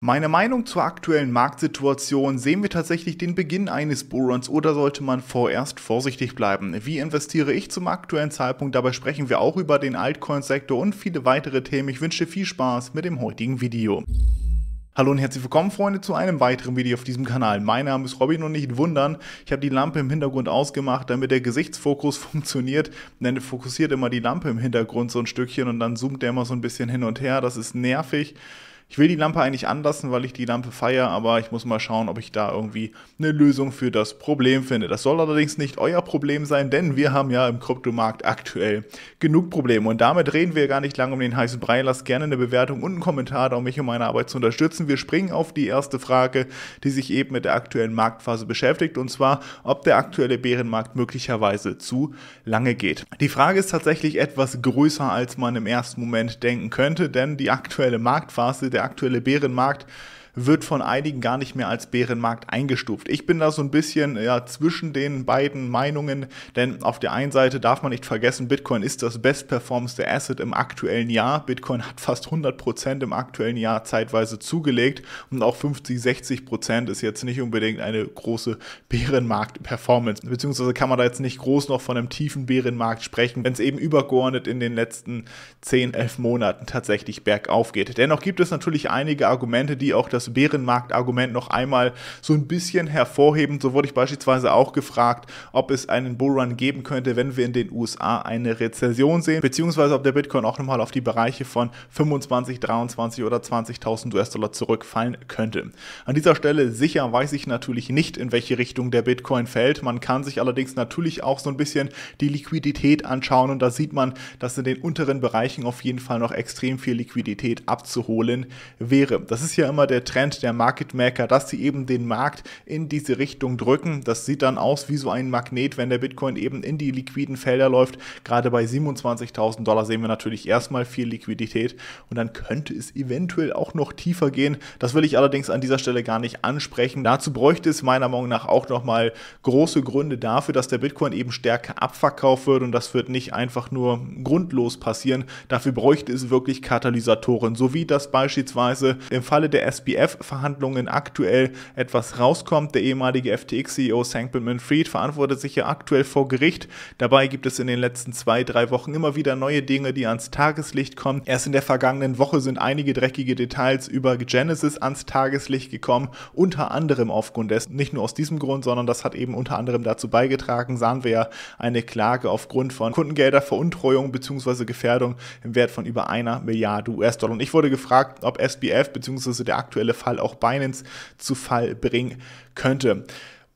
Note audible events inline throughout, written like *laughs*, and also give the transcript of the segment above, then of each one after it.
Meine Meinung zur aktuellen Marktsituation, sehen wir tatsächlich den Beginn eines Bullruns oder sollte man vorerst vorsichtig bleiben? Wie investiere ich zum aktuellen Zeitpunkt? Dabei sprechen wir auch über den Altcoin-Sektor und viele weitere Themen. Ich wünsche viel Spaß mit dem heutigen Video. Hallo und herzlich willkommen Freunde zu einem weiteren Video auf diesem Kanal. Mein Name ist Robin und nicht wundern, ich habe die Lampe im Hintergrund ausgemacht, damit der Gesichtsfokus *laughs* funktioniert. Denn fokussiert immer die Lampe im Hintergrund so ein Stückchen und dann zoomt der immer so ein bisschen hin und her. Das ist nervig ich will die Lampe eigentlich anlassen, weil ich die Lampe feiere, aber ich muss mal schauen, ob ich da irgendwie eine Lösung für das Problem finde. Das soll allerdings nicht euer Problem sein, denn wir haben ja im Kryptomarkt aktuell genug Probleme. Und damit reden wir gar nicht lange um den heißen Brei. Lasst gerne eine Bewertung und einen Kommentar um mich und meine Arbeit zu unterstützen. Wir springen auf die erste Frage, die sich eben mit der aktuellen Marktphase beschäftigt, und zwar, ob der aktuelle Bärenmarkt möglicherweise zu lange geht. Die Frage ist tatsächlich etwas größer, als man im ersten Moment denken könnte, denn die aktuelle Marktphase, der der aktuelle Bärenmarkt wird von einigen gar nicht mehr als Bärenmarkt eingestuft. Ich bin da so ein bisschen ja, zwischen den beiden Meinungen, denn auf der einen Seite darf man nicht vergessen, Bitcoin ist das bestperformste Asset im aktuellen Jahr. Bitcoin hat fast 100% Prozent im aktuellen Jahr zeitweise zugelegt und auch 50, 60% Prozent ist jetzt nicht unbedingt eine große Bärenmarkt-Performance, beziehungsweise kann man da jetzt nicht groß noch von einem tiefen Bärenmarkt sprechen, wenn es eben übergeordnet in den letzten 10, 11 Monaten tatsächlich bergauf geht. Dennoch gibt es natürlich einige Argumente, die auch das das Bärenmarkt-Argument noch einmal so ein bisschen hervorheben. So wurde ich beispielsweise auch gefragt, ob es einen Bullrun geben könnte, wenn wir in den USA eine Rezession sehen, beziehungsweise ob der Bitcoin auch nochmal auf die Bereiche von 25, 23 oder 20.000 US-Dollar zurückfallen könnte. An dieser Stelle sicher weiß ich natürlich nicht, in welche Richtung der Bitcoin fällt. Man kann sich allerdings natürlich auch so ein bisschen die Liquidität anschauen und da sieht man, dass in den unteren Bereichen auf jeden Fall noch extrem viel Liquidität abzuholen wäre. Das ist ja immer der Trend der Market Maker, dass sie eben den Markt in diese Richtung drücken. Das sieht dann aus wie so ein Magnet, wenn der Bitcoin eben in die liquiden Felder läuft. Gerade bei 27.000 Dollar sehen wir natürlich erstmal viel Liquidität und dann könnte es eventuell auch noch tiefer gehen. Das will ich allerdings an dieser Stelle gar nicht ansprechen. Dazu bräuchte es meiner Meinung nach auch nochmal große Gründe dafür, dass der Bitcoin eben stärker abverkauft wird und das wird nicht einfach nur grundlos passieren. Dafür bräuchte es wirklich Katalysatoren, so wie das beispielsweise im Falle der SBF ETF-Verhandlungen aktuell etwas rauskommt. Der ehemalige FTX-CEO Sam Bankman-Fried verantwortet sich ja aktuell vor Gericht. Dabei gibt es in den letzten zwei, drei Wochen immer wieder neue Dinge, die ans Tageslicht kommen. Erst in der vergangenen Woche sind einige dreckige Details über Genesis ans Tageslicht gekommen, unter anderem aufgrund dessen, nicht nur aus diesem Grund, sondern das hat eben unter anderem dazu beigetragen, sahen wir ja eine Klage aufgrund von Kundengelder, Veruntreuung bzw. Gefährdung im Wert von über einer Milliarde US-Dollar. Und ich wurde gefragt, ob SBF bzw. der aktuelle aktuelle Fall auch Binance zu Fall bringen könnte.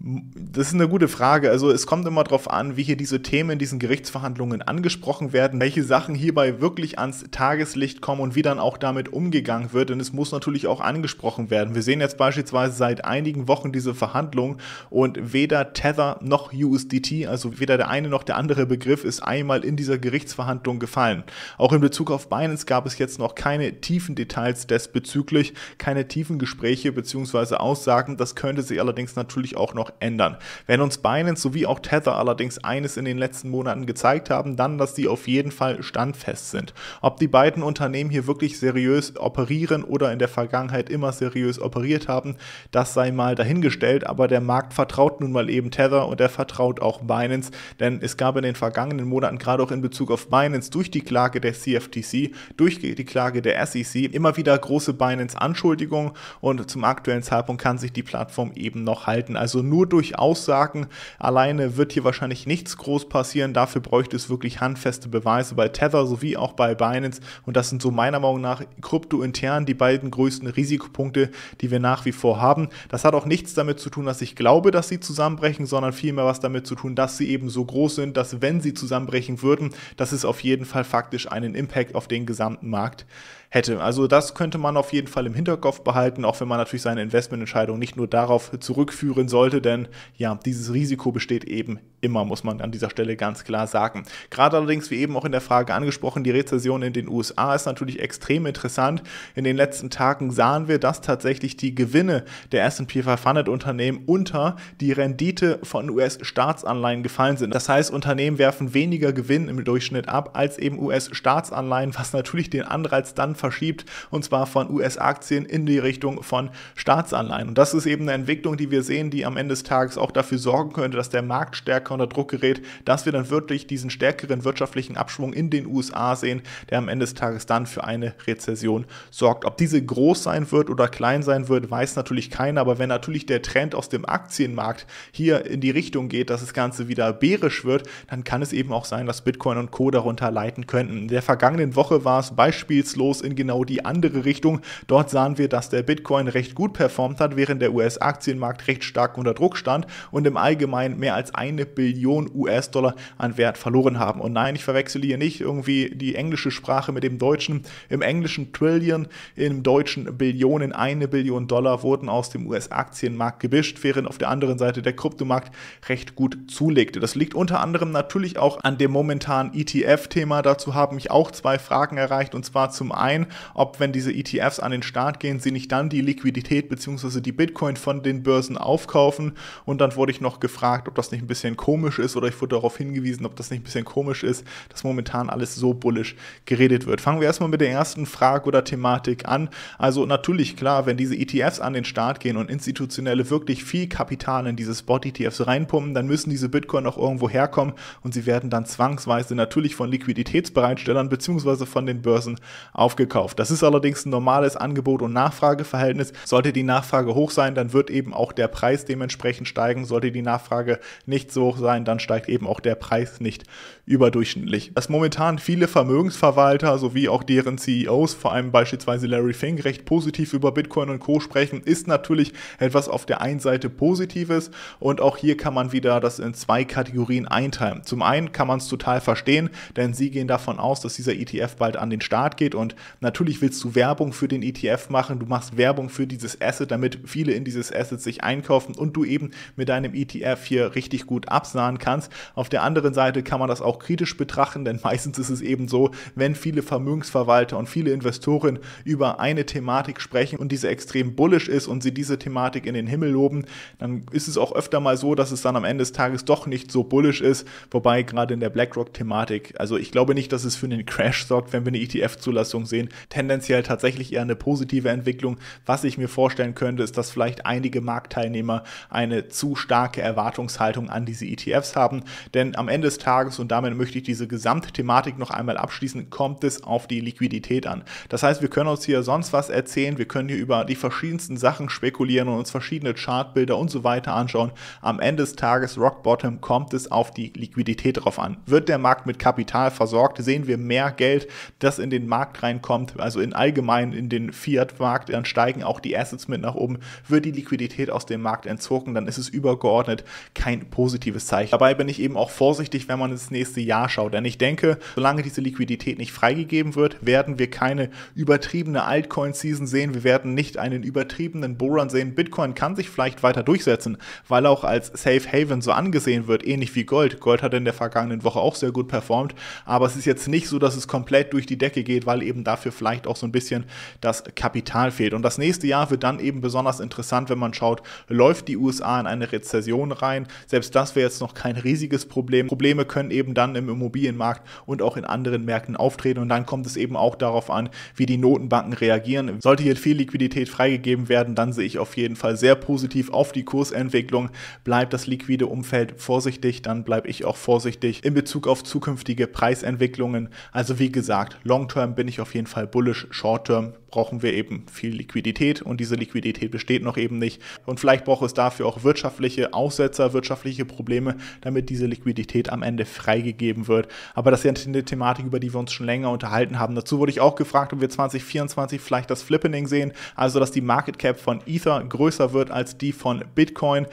Das ist eine gute Frage. Also es kommt immer darauf an, wie hier diese Themen in diesen Gerichtsverhandlungen angesprochen werden, welche Sachen hierbei wirklich ans Tageslicht kommen und wie dann auch damit umgegangen wird. Denn es muss natürlich auch angesprochen werden. Wir sehen jetzt beispielsweise seit einigen Wochen diese Verhandlung und weder Tether noch USDT, also weder der eine noch der andere Begriff, ist einmal in dieser Gerichtsverhandlung gefallen. Auch in Bezug auf Binance gab es jetzt noch keine tiefen Details desbezüglich, keine tiefen Gespräche bzw. Aussagen. Das könnte sich allerdings natürlich auch noch noch ändern. Wenn uns Binance sowie auch Tether allerdings eines in den letzten Monaten gezeigt haben, dann, dass die auf jeden Fall standfest sind. Ob die beiden Unternehmen hier wirklich seriös operieren oder in der Vergangenheit immer seriös operiert haben, das sei mal dahingestellt, aber der Markt vertraut nun mal eben Tether und er vertraut auch Binance, denn es gab in den vergangenen Monaten, gerade auch in Bezug auf Binance, durch die Klage der CFTC, durch die Klage der SEC, immer wieder große Binance-Anschuldigungen und zum aktuellen Zeitpunkt kann sich die Plattform eben noch halten. Also nur durch Aussagen alleine wird hier wahrscheinlich nichts groß passieren. Dafür bräuchte es wirklich handfeste Beweise bei Tether sowie auch bei Binance. Und das sind so meiner Meinung nach kryptointern die beiden größten Risikopunkte, die wir nach wie vor haben. Das hat auch nichts damit zu tun, dass ich glaube, dass sie zusammenbrechen, sondern vielmehr was damit zu tun, dass sie eben so groß sind, dass wenn sie zusammenbrechen würden, dass es auf jeden Fall faktisch einen Impact auf den gesamten Markt hätte. Also das könnte man auf jeden Fall im Hinterkopf behalten, auch wenn man natürlich seine Investmententscheidung nicht nur darauf zurückführen sollte, denn ja, dieses Risiko besteht eben immer, muss man an dieser Stelle ganz klar sagen. Gerade allerdings, wie eben auch in der Frage angesprochen, die Rezession in den USA ist natürlich extrem interessant. In den letzten Tagen sahen wir, dass tatsächlich die Gewinne der S&P 500 Unternehmen unter die Rendite von US-Staatsanleihen gefallen sind. Das heißt, Unternehmen werfen weniger Gewinn im Durchschnitt ab als eben US-Staatsanleihen, was natürlich den Anreiz dann verschiebt und zwar von US-Aktien in die Richtung von Staatsanleihen. Und das ist eben eine Entwicklung, die wir sehen, die am Ende des Tages auch dafür sorgen könnte, dass der Markt stärker unter Druck gerät, dass wir dann wirklich diesen stärkeren wirtschaftlichen Abschwung in den USA sehen, der am Ende des Tages dann für eine Rezession sorgt. Ob diese groß sein wird oder klein sein wird, weiß natürlich keiner, aber wenn natürlich der Trend aus dem Aktienmarkt hier in die Richtung geht, dass das Ganze wieder bärisch wird, dann kann es eben auch sein, dass Bitcoin und Co. darunter leiden könnten. In der vergangenen Woche war es beispielslos in in genau die andere Richtung. Dort sahen wir, dass der Bitcoin recht gut performt hat, während der US-Aktienmarkt recht stark unter Druck stand und im Allgemeinen mehr als eine Billion US-Dollar an Wert verloren haben. Und nein, ich verwechsel hier nicht irgendwie die englische Sprache mit dem deutschen. Im englischen Trillion, im deutschen Billionen, eine Billion Dollar wurden aus dem US-Aktienmarkt gewischt, während auf der anderen Seite der Kryptomarkt recht gut zulegte. Das liegt unter anderem natürlich auch an dem momentanen ETF-Thema. Dazu haben mich auch zwei Fragen erreicht und zwar zum einen, sein, ob wenn diese ETFs an den Start gehen, sie nicht dann die Liquidität bzw. die Bitcoin von den Börsen aufkaufen. Und dann wurde ich noch gefragt, ob das nicht ein bisschen komisch ist oder ich wurde darauf hingewiesen, ob das nicht ein bisschen komisch ist, dass momentan alles so bullisch geredet wird. Fangen wir erstmal mit der ersten Frage oder Thematik an. Also natürlich klar, wenn diese ETFs an den Start gehen und institutionelle wirklich viel Kapital in diese Spot-ETFs reinpumpen, dann müssen diese Bitcoin auch irgendwo herkommen und sie werden dann zwangsweise natürlich von Liquiditätsbereitstellern bzw. von den Börsen aufgekauft abgekauft. Das ist allerdings ein normales Angebot- und Nachfrageverhältnis. Sollte die Nachfrage hoch sein, dann wird eben auch der Preis dementsprechend steigen. Sollte die Nachfrage nicht so hoch sein, dann steigt eben auch der Preis nicht überdurchschnittlich. Dass momentan viele Vermögensverwalter sowie auch deren CEOs, vor allem beispielsweise Larry Fink, recht positiv über Bitcoin und Co. sprechen, ist natürlich etwas auf der einen Seite Positives und auch hier kann man wieder das in zwei Kategorien einteilen. Zum einen kann man es total verstehen, denn sie gehen davon aus, dass dieser ETF bald an den Start geht und Natürlich willst du Werbung für den ETF machen, du machst Werbung für dieses Asset, damit viele in dieses Asset sich einkaufen und du eben mit deinem ETF hier richtig gut absahen kannst. Auf der anderen Seite kann man das auch kritisch betrachten, denn *laughs* meistens ist es eben so, wenn viele Vermögensverwalter und viele Investoren über eine Thematik sprechen und diese extrem bullish ist und sie diese Thematik in den Himmel loben, dann ist es auch öfter mal so, dass es dann am Ende des Tages doch nicht so bullish ist, wobei gerade in der BlackRock-Thematik, also ich glaube nicht, dass es für einen Crash sorgt, wenn wir eine ETF-Zulassung sehen, tendenziell tatsächlich eher eine positive Entwicklung. Was ich mir vorstellen könnte, ist, dass vielleicht einige Marktteilnehmer eine zu starke Erwartungshaltung an diese ETFs haben. Denn am Ende des Tages, und damit möchte ich diese Gesamtthematik noch einmal abschließen, kommt es auf die Liquidität an. Das heißt, wir können uns hier sonst was erzählen, wir können hier über die verschiedensten Sachen spekulieren und uns verschiedene Chartbilder und so weiter anschauen. Am Ende des Tages, Rock Bottom, kommt es auf die Liquidität drauf an. Wird der Markt mit Kapital versorgt? Sehen wir mehr Geld, das in den Markt reinkommt? kommt, also in allgemein in den Fiat-Markt, dann steigen auch die Assets mit nach oben, wird die Liquidität aus dem Markt entzogen, dann ist es übergeordnet kein positives Zeichen. Dabei bin ich eben auch vorsichtig, wenn man ins nächste Jahr schaut, denn ich denke, solange diese Liquidität nicht freigegeben wird, werden wir keine übertriebene Altcoin-Season sehen, wir werden nicht einen übertriebenen Bullrun sehen. Bitcoin kann sich vielleicht weiter durchsetzen, weil auch als Safe Haven so angesehen wird, ähnlich wie Gold. Gold hat in der vergangenen Woche auch sehr gut performt, aber es ist jetzt nicht so, dass es komplett durch die Decke geht, weil eben dafür vielleicht auch so ein bisschen das Kapital fehlt. Und das nächste Jahr wird dann eben besonders interessant, wenn man schaut, läuft die USA in eine Rezession rein. Selbst das wäre jetzt noch kein riesiges Problem. Probleme können eben dann im Immobilienmarkt und auch in anderen Märkten auftreten. Und dann kommt es eben auch darauf an, wie die Notenbanken reagieren. Sollte hier viel Liquidität freigegeben werden, dann sehe ich auf jeden Fall sehr positiv auf die Kursentwicklung. Bleibt das liquide Umfeld vorsichtig, dann bleibe ich auch vorsichtig in Bezug auf zukünftige Preisentwicklungen. Also wie gesagt, long-term bin ich auf jeden Fall Fall bullish, short term brauchen wir eben viel Liquidität und diese Liquidität besteht noch eben nicht. Und vielleicht braucht es dafür auch wirtschaftliche Aussetzer, wirtschaftliche Probleme, damit diese Liquidität am Ende freigegeben wird. Aber das ist ja eine Thematik, über die wir uns schon länger unterhalten haben. Dazu wurde ich auch gefragt, ob wir 2024 vielleicht das Flippening sehen, also dass die Market Cap von Ether größer wird als die von Bitcoin.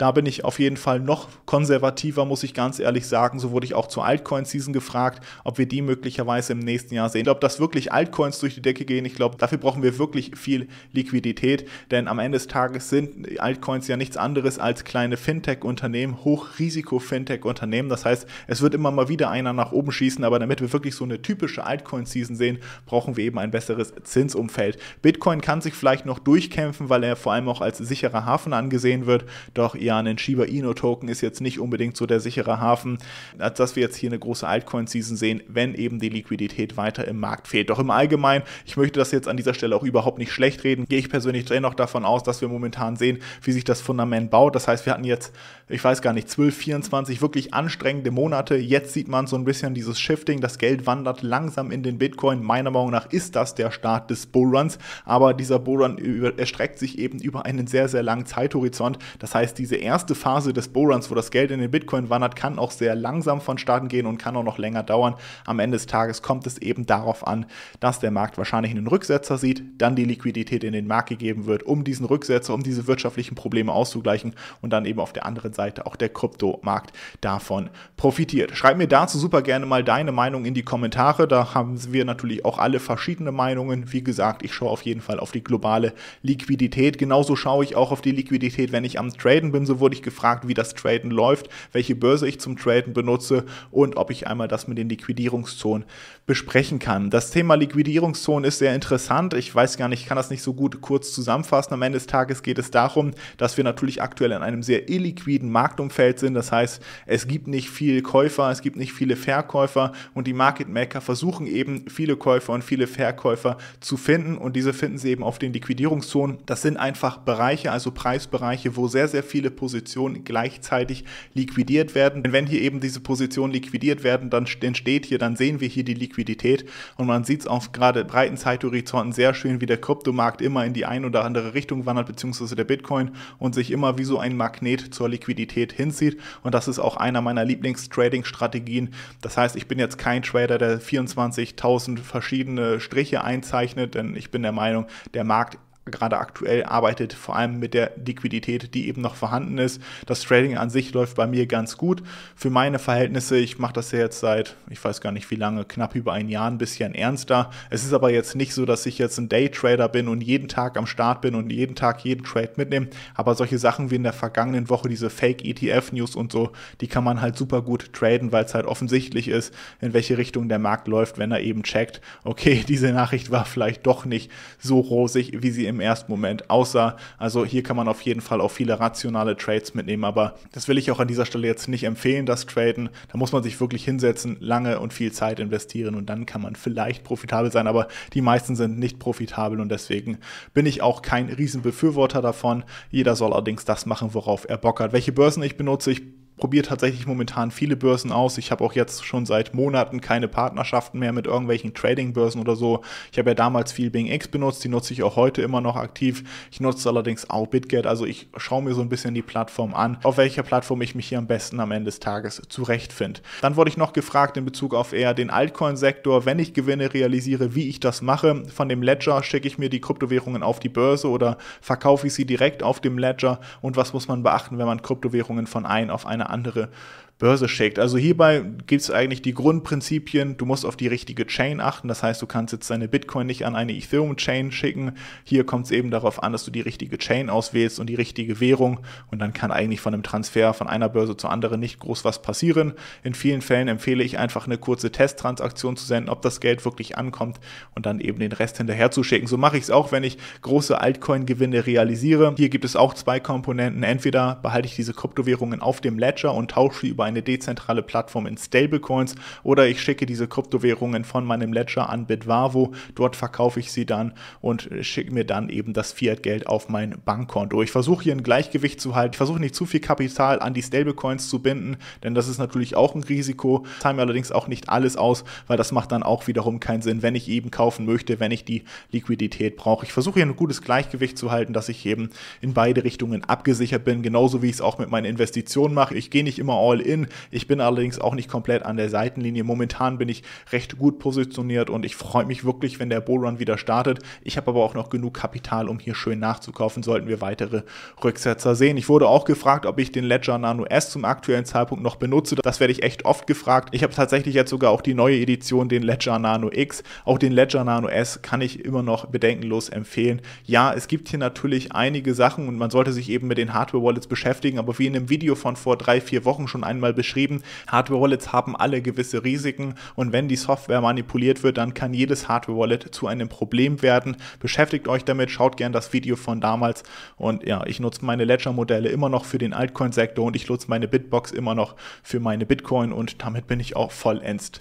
Da bin ich auf jeden Fall noch konservativer, muss ich ganz ehrlich sagen. So wurde ich auch zur Altcoin-Season gefragt, ob wir die möglicherweise im nächsten Jahr sehen. Ob das wirklich Altcoins durch die Decke gehen, ich glaube, dafür brauchen wir wirklich viel Liquidität, denn am Ende des Tages sind Altcoins ja nichts anderes als kleine Fintech-Unternehmen, Hochrisiko-Fintech-Unternehmen. Das heißt, es wird immer mal wieder einer nach oben schießen, aber damit wir wirklich so eine typische Altcoin-Season sehen, brauchen wir eben ein besseres Zinsumfeld. Bitcoin kann sich vielleicht noch durchkämpfen, weil er vor allem auch als sicherer Hafen angesehen wird, doch ihr Jahren ein Shiba Inu Token ist jetzt nicht unbedingt so der sichere Hafen, als dass wir jetzt hier eine große Altcoin-Season sehen, wenn eben die Liquidität weiter im Markt fehlt. Doch im Allgemeinen, ich möchte das jetzt an dieser Stelle auch überhaupt nicht schlecht reden, gehe ich persönlich dennoch davon aus, dass wir momentan sehen, wie sich das Fundament baut. Das heißt, wir hatten jetzt ich weiß gar nicht, 12, 24 wirklich anstrengende Monate. Jetzt sieht man so ein bisschen dieses Shifting, das Geld wandert langsam in den Bitcoin. Meiner Meinung nach ist das der Start des Bullruns, aber dieser Bullrun erstreckt sich eben über einen sehr, sehr langen Zeithorizont. Das heißt, diese erste Phase des Bullruns, wo das Geld in den Bitcoin wandert, kann auch sehr langsam vonstatten gehen und kann auch noch länger dauern. Am Ende des Tages kommt es eben darauf an, dass der Markt wahrscheinlich einen Rücksetzer sieht, dann die Liquidität in den Markt gegeben wird, um diesen Rücksetzer, um diese wirtschaftlichen Probleme auszugleichen und dann eben auf der anderen Seite Seite auch der Kryptomarkt davon profitiert. Schreib mir dazu super gerne mal deine Meinung in die Kommentare. Da haben wir natürlich auch alle verschiedene Meinungen. Wie gesagt, ich schaue auf jeden Fall auf die globale Liquidität. Genauso schaue ich auch auf die Liquidität, wenn ich am Traden bin. So wurde ich gefragt, wie das Traden läuft, welche Börse ich zum Traden benutze und ob ich einmal das mit den Liquidierungszonen besprechen kann. Das Thema Liquidierungszonen ist sehr interessant. Ich weiß gar nicht, ich kann das nicht so gut kurz zusammenfassen. Am Ende des Tages geht es darum, dass wir natürlich aktuell in einem sehr illiquiden Marktumfeld sind. Das heißt, es gibt nicht viel Käufer, es gibt nicht viele Verkäufer und die Market Maker versuchen eben viele Käufer und viele Verkäufer zu finden und diese finden sie eben auf den Liquidierungszonen. Das sind einfach Bereiche, also Preisbereiche, wo sehr, sehr viele Positionen gleichzeitig liquidiert werden. Denn wenn hier eben diese Positionen liquidiert werden, dann entsteht hier, dann sehen wir hier die Liquidierung Liquidität. Und man sieht es auf gerade breiten Zeithorizonten sehr schön, wie der Kryptomarkt immer in die ein oder andere Richtung wandert, beziehungsweise der Bitcoin und sich immer wie so ein Magnet zur Liquidität hinzieht. Und das ist auch einer meiner Lieblings-Trading-Strategien. Das heißt, ich bin jetzt kein Trader, der 24.000 verschiedene Striche einzeichnet, denn ich bin der Meinung, der Markt gerade aktuell arbeitet vor allem mit der Liquidität, die eben noch vorhanden ist. Das Trading an sich läuft bei mir ganz gut. Für meine Verhältnisse, ich mache das ja jetzt seit, ich weiß gar nicht wie lange, knapp über ein Jahr ein bisschen ernster. Es ist aber jetzt nicht so, dass ich jetzt ein Daytrader bin und jeden Tag am Start bin und jeden Tag jeden Trade mitnehme. Aber solche Sachen wie in der vergangenen Woche, diese Fake-ETF-News und so, die kann man halt super gut traden, weil es halt offensichtlich ist, in welche Richtung der Markt läuft, wenn er eben checkt, okay, *laughs* diese Nachricht war vielleicht doch nicht so rosig, wie sie in im ersten Moment aussah. Also hier kann man auf jeden Fall auch viele rationale Trades mitnehmen, aber das will ich auch an dieser Stelle jetzt nicht empfehlen, das Traden. Da muss man sich wirklich hinsetzen, lange und viel Zeit investieren und dann kann man vielleicht profitabel sein, aber die meisten sind nicht profitabel und deswegen bin ich auch kein Riesenbefürworter davon. Jeder soll allerdings das machen, worauf er Bock hat. Welche Börsen ich benutze, ich probiere tatsächlich momentan viele Börsen aus. Ich habe auch jetzt schon seit Monaten keine Partnerschaften mehr mit irgendwelchen Trading-Börsen oder so. Ich habe ja damals viel Bing X benutzt, die nutze ich auch heute immer noch aktiv. Ich nutze allerdings auch BitGet, also ich schaue mir so ein bisschen die Plattform an, auf welcher Plattform ich mich hier am besten am Ende des Tages zurechtfinde. Dann wurde ich noch gefragt in Bezug auf eher den Altcoin-Sektor, wenn ich Gewinne realisiere, wie ich das mache. Von dem Ledger schicke ich mir die Kryptowährungen auf die Börse oder verkaufe ich sie direkt auf dem Ledger und was muss man beachten, wenn man Kryptowährungen von ein auf eine andere Börse schickt. Also hierbei gibt es eigentlich die Grundprinzipien, du musst auf die richtige Chain achten, das heißt, du kannst jetzt deine Bitcoin nicht an eine Ethereum-Chain schicken. Hier kommt es eben darauf an, dass du die richtige Chain auswählst und die richtige Währung und dann kann eigentlich von einem Transfer von einer Börse zur anderen nicht groß was passieren. In vielen Fällen empfehle ich einfach eine kurze Testtransaktion zu senden, ob das Geld wirklich ankommt und dann eben den Rest hinterher zu schicken. So mache ich es auch, wenn ich große Altcoin-Gewinne realisiere. Hier gibt es auch zwei Komponenten. Entweder behalte ich diese Kryptowährungen auf dem Ledger und tausche über eine dezentrale Plattform in Stablecoins oder ich schicke diese Kryptowährungen von meinem Ledger an Bitwavo. Dort verkaufe ich sie dann und schicke mir dann eben das Fiat-Geld auf mein Bankkonto. Ich versuche hier ein Gleichgewicht zu halten. Ich versuche nicht zu viel Kapital an die Stablecoins zu binden, denn das ist natürlich auch ein Risiko. Ich zahle mir allerdings auch nicht alles aus, weil das macht dann auch wiederum keinen Sinn, wenn ich eben kaufen möchte, wenn ich die Liquidität brauche. Ich versuche hier ein gutes Gleichgewicht zu halten, dass ich eben in beide Richtungen abgesichert bin, genauso wie ich es auch mit meinen Investitionen mache. Ich gehe nicht immer all in, hin. Ich bin allerdings auch nicht komplett an der Seitenlinie. Momentan bin ich recht gut positioniert und ich freue mich wirklich, wenn der Bullrun wieder startet. Ich habe aber auch noch genug Kapital, um hier schön nachzukaufen, sollten wir weitere Rücksetzer sehen. Ich wurde auch gefragt, ob ich den Ledger Nano S zum aktuellen Zeitpunkt noch benutze. Das werde ich echt oft gefragt. Ich habe tatsächlich jetzt sogar auch die neue Edition, den Ledger Nano X. Auch den Ledger Nano S kann ich immer noch bedenkenlos empfehlen. Ja, es gibt hier natürlich einige Sachen und man sollte sich eben mit den Hardware-Wallets beschäftigen, aber wie in einem Video von vor drei, vier Wochen schon einmal mal beschrieben. Hardware-Wallets haben alle gewisse Risiken und wenn die Software manipuliert wird, dann kann jedes Hardware-Wallet zu einem Problem werden. Beschäftigt euch damit, schaut gern das Video von damals und ja, ich nutze meine Ledger-Modelle immer noch für den Altcoin-Sektor und ich nutze meine Bitbox immer noch für meine Bitcoin und damit bin ich auch vollends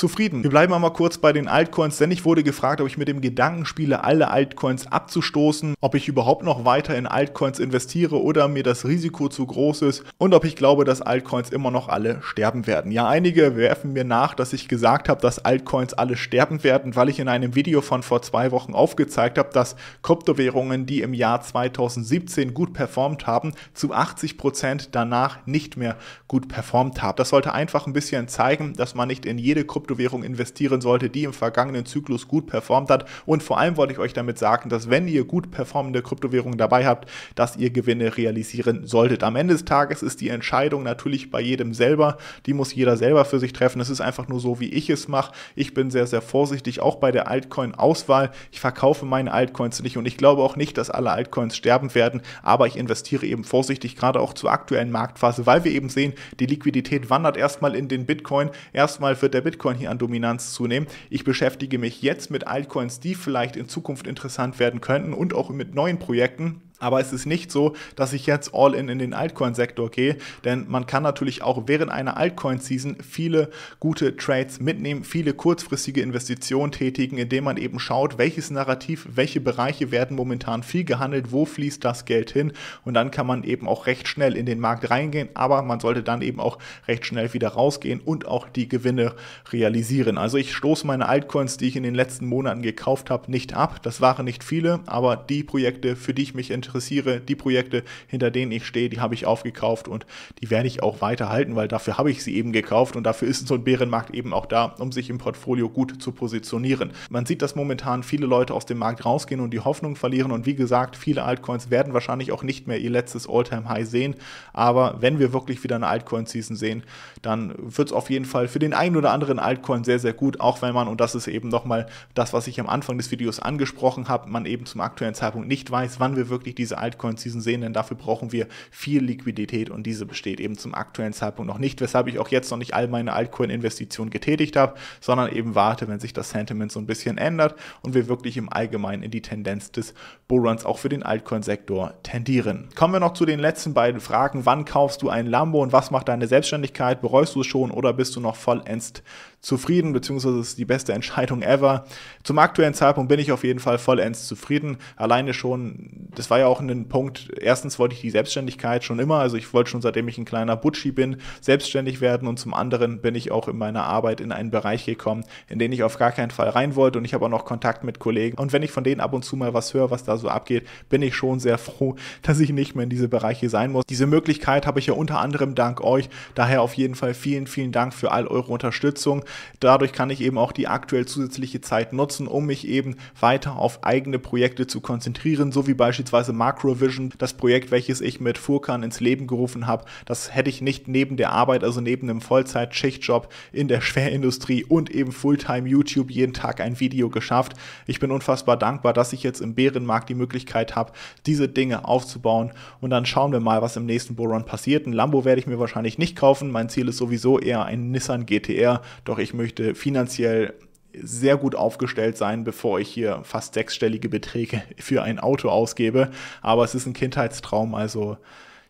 zufrieden. Wir bleiben aber kurz bei den Altcoins, denn ich wurde gefragt, ob ich mit dem Gedanken spiele, alle Altcoins abzustoßen, ob ich überhaupt noch weiter in Altcoins investiere oder mir das Risiko zu groß ist und ob ich glaube, dass Altcoins immer noch alle sterben werden. Ja, einige werfen mir nach, dass ich gesagt habe, dass Altcoins alle sterben werden, weil ich in einem Video von vor zwei Wochen aufgezeigt habe, dass Kryptowährungen, die im Jahr 2017 gut performt haben, zu 80% Prozent danach nicht mehr gut performt haben. Das sollte einfach ein bisschen zeigen, dass man nicht in jede Kryptowährung Kryptowährung investieren sollte, die im vergangenen Zyklus gut performt hat. Und vor allem wollte ich euch damit sagen, dass wenn ihr gut performende Kryptowährungen dabei habt, dass ihr Gewinne realisieren solltet. Am Ende des Tages ist die Entscheidung natürlich bei jedem selber. Die muss jeder selber für sich treffen. Es ist einfach nur so, wie ich es mache. Ich bin sehr, sehr vorsichtig, auch bei der Altcoin-Auswahl. Ich verkaufe meine Altcoins nicht und ich glaube auch nicht, dass alle Altcoins sterben werden, aber ich investiere eben vorsichtig, gerade auch zur aktuellen Marktphase, weil wir eben sehen, die Liquidität wandert erstmal in den Bitcoin. Erstmal wird der Bitcoin Bitcoin hier an Dominanz zunehmen. Ich beschäftige mich jetzt mit Altcoins, die vielleicht in Zukunft interessant werden könnten und auch mit neuen Projekten aber es ist nicht so, dass ich jetzt all in in den Altcoin-Sektor gehe, denn man kann natürlich auch während einer Altcoin-Season viele gute Trades mitnehmen, viele kurzfristige Investitionen tätigen, indem man eben schaut, welches Narrativ, welche Bereiche werden momentan viel gehandelt, wo fließt das Geld hin und dann kann man eben auch recht schnell in den Markt reingehen, aber man sollte dann eben auch recht schnell wieder rausgehen und auch die Gewinne realisieren. Also ich stoße meine Altcoins, die ich in den letzten Monaten gekauft habe, nicht ab. Das waren nicht viele, aber die Projekte, für die ich mich interessiere, interessiere, die Projekte, hinter denen ich stehe, die habe ich aufgekauft und die werde ich auch weiterhalten, weil dafür habe ich sie eben gekauft und dafür ist so ein Bärenmarkt eben auch da, um sich im Portfolio gut zu positionieren. Man sieht, dass momentan viele Leute aus dem Markt rausgehen und die Hoffnung verlieren und wie gesagt, viele Altcoins werden wahrscheinlich auch nicht mehr ihr letztes All-Time-High sehen, aber wenn wir wirklich wieder eine Altcoin-Season sehen, dann wird es auf jeden Fall für den einen oder anderen Altcoin sehr, sehr gut, auch wenn man, und das ist eben nochmal das, was ich am Anfang des Videos angesprochen habe, man eben zum aktuellen Zeitpunkt nicht weiß, wann wir wirklich die diese Altcoins, diesen sehen, denn dafür brauchen wir viel Liquidität und diese besteht eben zum aktuellen Zeitpunkt noch nicht, weshalb ich auch jetzt noch nicht all meine Altcoin-Investitionen getätigt habe, sondern eben warte, wenn sich das Sentiment so ein bisschen ändert und wir wirklich im Allgemeinen in die Tendenz des Bullruns auch für den Altcoin-Sektor tendieren. Kommen wir noch zu den letzten beiden Fragen. Wann kaufst du ein Lambo und was macht deine Selbstständigkeit? Bereust du es schon oder bist du noch vollends zufrieden, beziehungsweise ist es die beste Entscheidung ever? Zum aktuellen Zeitpunkt bin ich auf jeden Fall vollends zufrieden. Alleine schon, das war ja auch einen Punkt, erstens wollte ich die Selbstständigkeit schon immer, also ich wollte schon seitdem ich ein kleiner Butschi bin, selbstständig werden und zum anderen bin ich auch in meiner Arbeit in einen Bereich gekommen, in den ich auf gar keinen Fall rein wollte und ich habe auch noch Kontakt mit Kollegen und wenn ich von denen ab und zu mal was höre, was da so abgeht, bin ich schon sehr froh, *laughs* dass ich nicht mehr in diese Bereiche sein muss. Diese Möglichkeit habe ich ja unter anderem dank euch, daher auf jeden Fall vielen, vielen Dank für all eure Unterstützung. Dadurch kann ich eben auch die aktuell zusätzliche Zeit nutzen, um mich eben weiter auf eigene Projekte zu konzentrieren, so wie beispielsweise Macrovision, das Projekt, welches ich mit Furkan ins Leben gerufen habe, das hätte ich nicht neben der Arbeit, also neben einem Vollzeit-Schichtjob in der *laughs* Schwerindustrie und eben Fulltime YouTube jeden Tag ein Video geschafft. Ich bin unfassbar dankbar, dass ich jetzt im Bärenmarkt die Möglichkeit habe, diese Dinge aufzubauen und dann schauen wir mal, was im nächsten Bullrun passiert. Ein Lambo werde ich mir wahrscheinlich nicht kaufen. Mein Ziel ist sowieso eher ein Nissan GTR, doch ich möchte finanziell sehr gut aufgestellt sein, bevor ich hier fast sechsstellige Beträge *laughs* für ein Auto ausgebe. Aber es ist ein Kindheitstraum, also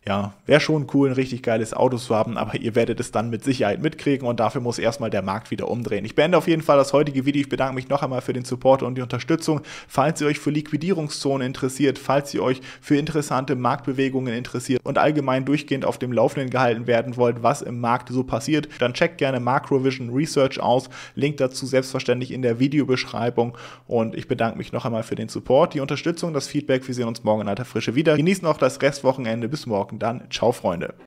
ja, wäre schon cool, ein richtig geiles Auto zu haben, aber ihr werdet es dann mit Sicherheit mitkriegen und dafür muss erstmal der Markt wieder umdrehen. Ich beende auf jeden Fall das heutige Video. Ich bedanke mich noch einmal für den Support und die Unterstützung. Falls ihr euch für Liquidierungszonen interessiert, falls ihr euch für interessante Marktbewegungen interessiert und allgemein durchgehend auf dem Laufenden gehalten werden wollt, was im Markt so passiert, dann checkt gerne Macrovision Research aus. Link dazu selbstverständlich in der Videobeschreibung und ich bedanke mich noch einmal für den Support, die Unterstützung, das Feedback. Wir sehen uns morgen in alter Frische wieder. Genießt noch das Restwochenende. Bis morgen morgen dann. Ciao, Freunde.